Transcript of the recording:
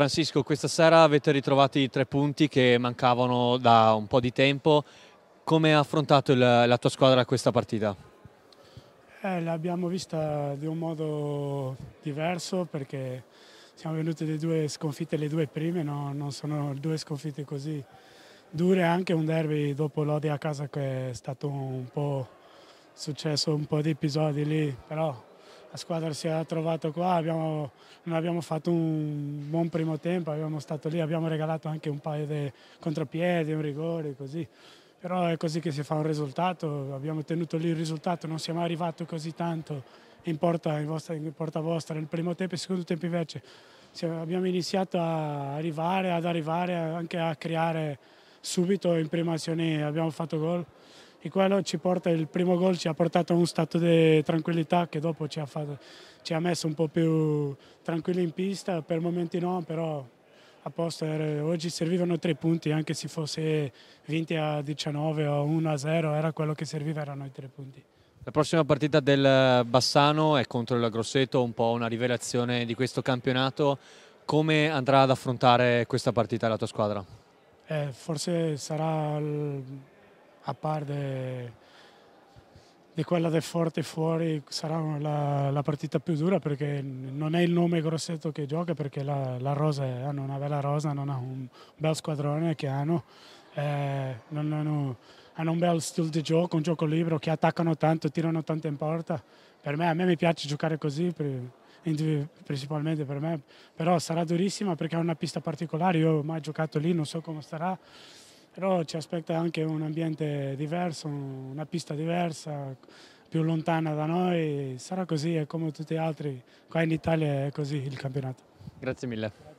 Francisco, questa sera avete ritrovato i tre punti che mancavano da un po' di tempo. Come ha affrontato il, la tua squadra questa partita? Eh, l'abbiamo vista di un modo diverso perché siamo venuti le due sconfitte, le due prime, no? non sono due sconfitte così dure, anche un derby dopo l'Odi a casa che è stato un po' successo un po' di episodi lì, però la squadra si è trovata qua, abbiamo, non abbiamo fatto un buon primo tempo, abbiamo stato lì, abbiamo regalato anche un paio di contropiedi, un rigore, così. Però è così che si fa un risultato, abbiamo tenuto lì il risultato, non siamo arrivati così tanto in porta, in vostra, in porta vostra, nel primo tempo e nel secondo tempo invece abbiamo iniziato a arrivare, ad arrivare, anche a creare subito in prima azione abbiamo fatto gol e quello ci porta, il primo gol ci ha portato a uno stato di tranquillità che dopo ci ha, fatto, ci ha messo un po' più tranquilli in pista, per momenti no, però a posto, era, oggi servivano tre punti, anche se fosse 20 a 19 o 1 a 0, era quello che serviva, erano i tre punti. La prossima partita del Bassano è contro il Grosseto, un po' una rivelazione di questo campionato. Come andrà ad affrontare questa partita la tua squadra? Eh, forse sarà a parte di quella del Forte fuori sarà la, la, partita più dura perché non è il nome Grossetto che gioca perché la, la rosa è, hanno una bella rosa, hanno un bel squadrone che hanno, eh, non, hanno, hanno, un bel stile di gioco, un gioco libero che attaccano tanto, tirano tanto in porta. Per me, a me mi piace giocare così, per, principalmente per me, però sarà durissima perché è una pista particolare, io ho mai giocato lì, non so come sarà però ci aspetta anche un ambiente diverso, una pista diversa, più lontana da noi, sarà così è come tutti gli altri, qua in Italia è così il campionato. Grazie mille.